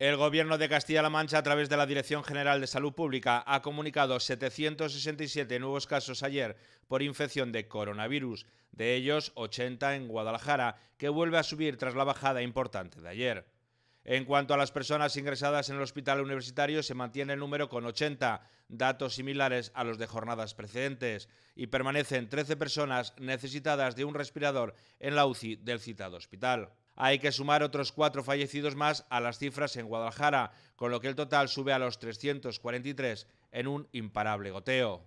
El Gobierno de Castilla-La Mancha, a través de la Dirección General de Salud Pública, ha comunicado 767 nuevos casos ayer por infección de coronavirus, de ellos 80 en Guadalajara, que vuelve a subir tras la bajada importante de ayer. En cuanto a las personas ingresadas en el hospital universitario, se mantiene el número con 80, datos similares a los de jornadas precedentes, y permanecen 13 personas necesitadas de un respirador en la UCI del citado hospital hay que sumar otros cuatro fallecidos más a las cifras en Guadalajara, con lo que el total sube a los 343 en un imparable goteo.